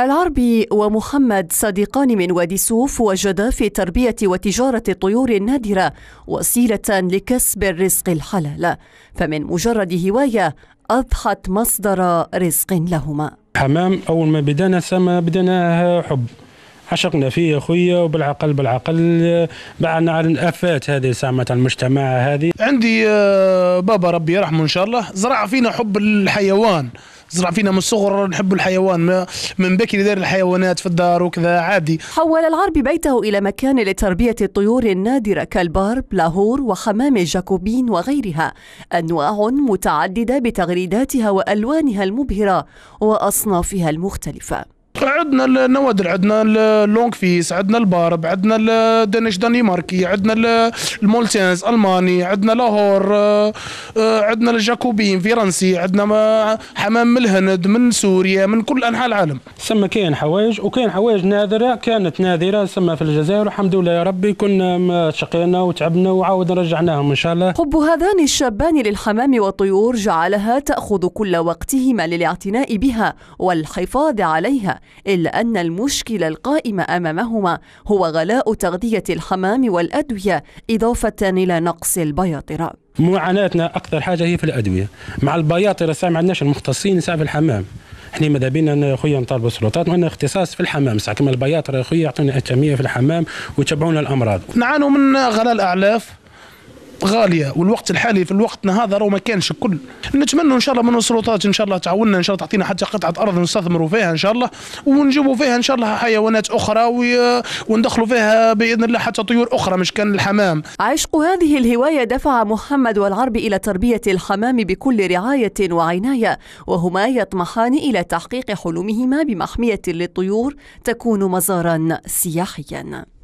العربي ومحمد صديقان من وادي سوف وجدا في تربية وتجارة الطيور النادرة وسيلة لكسب الرزق الحلال فمن مجرد هواية أضحت مصدر رزق لهما حمام أول ما بدنا سما بدنا حب عشقنا فيه يا خويا وبالعقل بالعقل بعدنا على الافات هذه سامه المجتمع هذه عندي آه، بابا ربي يرحمه ان شاء الله زرع فينا حب الحيوان زرع فينا من الصغر نحب الحيوان من بكري دار الحيوانات في الدار وكذا عادي حول العربي بيته إلى مكان لتربية الطيور النادرة كالبارب لاهور وحمام الجاكوبين وغيرها أنواع متعددة بتغريداتها وألوانها المبهرة وأصنافها المختلفة عندنا النوادر عندنا اللونغ فيس عندنا البارب عندنا الدانش دنماركي عندنا المولتينز الماني عندنا لاهور آه، آه، عندنا الجاكوبين فرنسي عندنا حمام من الهند من سوريا من كل انحاء العالم سما كاين حوايج وكاين حوايج نادره كانت نادره سما في الجزائر والحمد لله يا ربي كنا شقينا وتعبنا وعاود رجعناهم ان شاء الله حب هذان الشابان للحمام والطيور جعلها تاخذ كل وقتهما للاعتناء بها والحفاظ عليها إلا أن المشكلة القائمة أمامهما هو غلاء تغذية الحمام والأدوية إضافة إلى نقص البياطرة معاناتنا أكثر حاجة هي في الأدوية مع البياطرة ساعة ما عندناش المختصين ساعة في الحمام احنا ماذا بينا انا خويا نطالب السلطات وعندنا اختصاص في الحمام ساعه كما البياطره يا خويا يعطونا اهتميه في الحمام ويتبعونا الامراض نعانوا من غلاء الاعلاف غاليه والوقت الحالي في وقتنا هذا راه ما كانش الكل نتمنى ان شاء الله من السلطات ان شاء الله تعاوننا ان شاء الله تعطينا حتى قطعه ارض نستثمروا فيها ان شاء الله ونجيبوا فيها ان شاء الله حيوانات اخرى وندخلوا فيها باذن الله حتى طيور اخرى مش كان الحمام عشق هذه الهوايه دفع محمد والعرب الى تربيه الحمام بكل رعايه وعنايه وهما يطمحان الى تحقيق حلمهما بمحميه للطيور تكون مزارا سياحيا